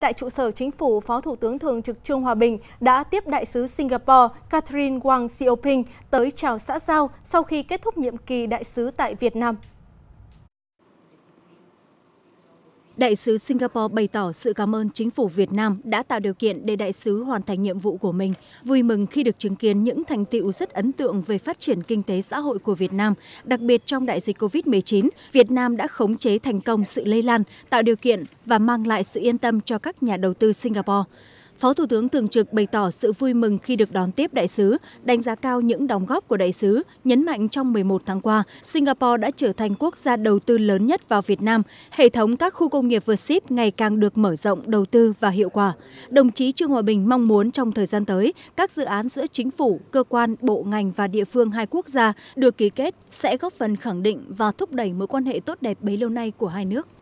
Tại trụ sở chính phủ, Phó Thủ tướng Thường trực Trương Hòa Bình đã tiếp đại sứ Singapore Catherine Wang Xiaoping tới chào xã giao sau khi kết thúc nhiệm kỳ đại sứ tại Việt Nam. đại sứ singapore bày tỏ sự cảm ơn chính phủ việt nam đã tạo điều kiện để đại sứ hoàn thành nhiệm vụ của mình vui mừng khi được chứng kiến những thành tiệu rất ấn tượng về phát triển kinh tế xã hội của việt nam đặc biệt trong đại dịch covid một mươi chín việt nam đã khống chế thành công sự lây lan tạo điều kiện và mang lại sự yên tâm cho các nhà đầu tư singapore phó thủ tướng thường trực bày tỏ sự vui mừng khi được đón tiếp đại sứ đánh giá cao những đóng góp của đại sứ nhấn mạnh trong 11 tháng qua singapore đã trở thành quốc gia đầu tư lớn nhất vào việt nam hệ thống các khu công nghiệp vượt ship ngày càng được mở rộng đầu tư và hiệu quả đồng chí trương hòa bình mong muốn trong thời gian tới các dự án giữa chính phủ cơ quan bộ ngành và địa phương hai quốc gia được ký kết sẽ góp phần khẳng định và thúc đẩy mối quan hệ tốt đẹp bấy lâu nay của hai nước